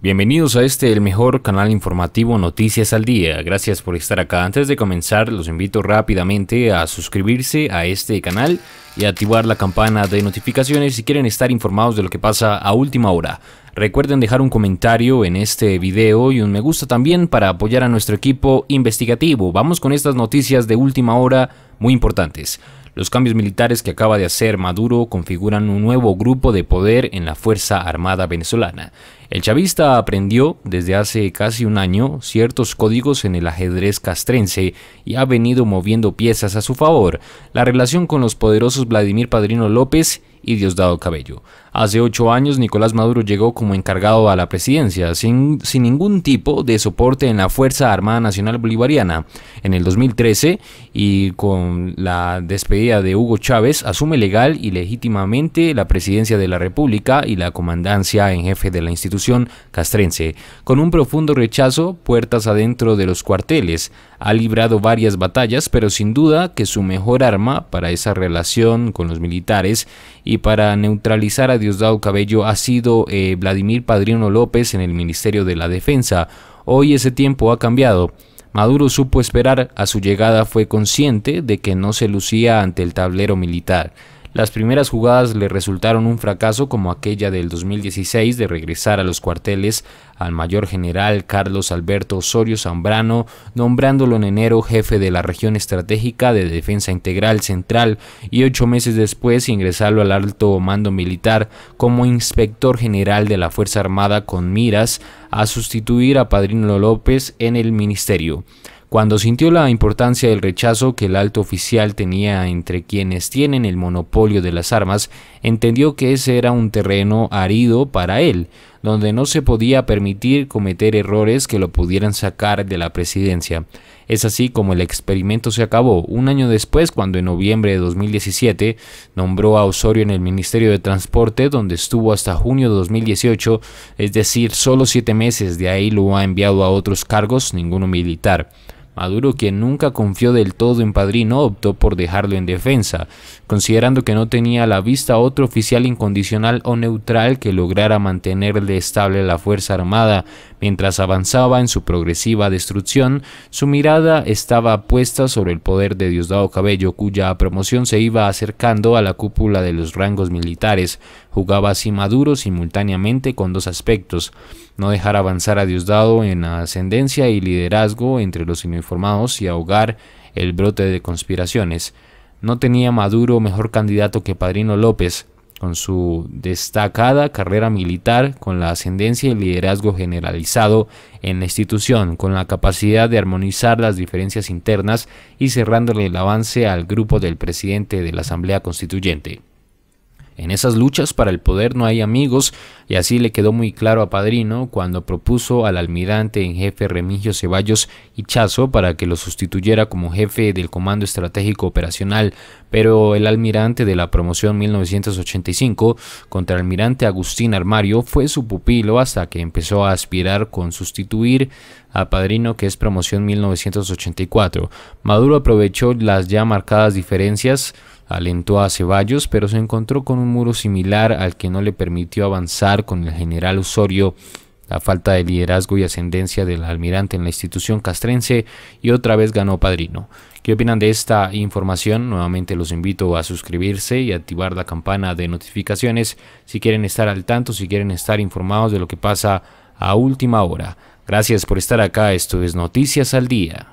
Bienvenidos a este, el mejor canal informativo Noticias al Día. Gracias por estar acá. Antes de comenzar, los invito rápidamente a suscribirse a este canal y activar la campana de notificaciones si quieren estar informados de lo que pasa a última hora. Recuerden dejar un comentario en este video y un me gusta también para apoyar a nuestro equipo investigativo. Vamos con estas noticias de última hora muy importantes. Los cambios militares que acaba de hacer Maduro configuran un nuevo grupo de poder en la Fuerza Armada venezolana. El chavista aprendió desde hace casi un año ciertos códigos en el ajedrez castrense y ha venido moviendo piezas a su favor. La relación con los poderosos Vladimir Padrino López y Diosdado Cabello. Hace ocho años Nicolás Maduro llegó como encargado a la presidencia, sin, ningún tipo de soporte en la Fuerza Armada Nacional Bolivariana. En el 2013, y con la despedida de Hugo Chávez, asume legal y legítimamente la presidencia de la República y la comandancia en jefe de la institución castrense. Con un profundo rechazo, puertas adentro de los cuarteles, ha librado varias batallas, pero sin duda que su mejor arma para esa relación con los militares y para neutralizar a Diosdado Cabello ha sido eh, Vladimir Padrino López en el Ministerio de la Defensa. Hoy ese tiempo ha cambiado. Maduro supo esperar, a su llegada fue consciente de que no se lucía ante el tablero militar. Las primeras jugadas le resultaron un fracaso como aquella del 2016 de regresar a los cuarteles al mayor general Carlos Alberto Osorio Zambrano, nombrándolo en enero jefe de la región estratégica de defensa integral central y ocho meses después ingresarlo al alto mando militar como inspector general de la Fuerza Armada con miras a sustituir a Padrino López en el ministerio. Cuando sintió la importancia del rechazo que el alto oficial tenía entre quienes tienen el monopolio de las armas, entendió que ese era un terreno árido para él, donde no se podía permitir cometer errores que lo pudieran sacar de la presidencia. Es así como el experimento se acabó, un año después cuando en noviembre de 2017 nombró a Osorio en el Ministerio de Transporte, donde estuvo hasta junio de 2018, es decir, solo siete meses, de ahí lo ha enviado a otros cargos, ninguno militar. Maduro, quien nunca confió del todo en Padrino, optó por dejarlo en defensa, considerando que no tenía a la vista otro oficial incondicional o neutral que lograra mantenerle estable la Fuerza Armada. Mientras avanzaba en su progresiva destrucción, su mirada estaba puesta sobre el poder de Diosdado Cabello, cuya promoción se iba acercando a la cúpula de los rangos militares. Jugaba así Maduro simultáneamente con dos aspectos, no dejar avanzar a Diosdado en ascendencia y liderazgo entre los uniformados y ahogar el brote de conspiraciones. No tenía Maduro mejor candidato que Padrino López, con su destacada carrera militar, con la ascendencia y liderazgo generalizado en la institución, con la capacidad de armonizar las diferencias internas y cerrándole el avance al grupo del presidente de la Asamblea Constituyente. En esas luchas para el poder no hay amigos, y así le quedó muy claro a Padrino cuando propuso al almirante en jefe Remigio Ceballos Hichazo para que lo sustituyera como jefe del Comando Estratégico Operacional pero el almirante de la promoción 1985 contra almirante Agustín Armario fue su pupilo hasta que empezó a aspirar con sustituir a Padrino que es promoción 1984. Maduro aprovechó las ya marcadas diferencias alentó a Ceballos, pero se encontró con un muro similar al que no le permitió avanzar con el general Osorio la falta de liderazgo y ascendencia del almirante en la institución castrense y otra vez ganó Padrino. ¿Qué opinan de esta información? Nuevamente los invito a suscribirse y activar la campana de notificaciones si quieren estar al tanto, si quieren estar informados de lo que pasa a última hora. Gracias por estar acá, esto es Noticias al Día.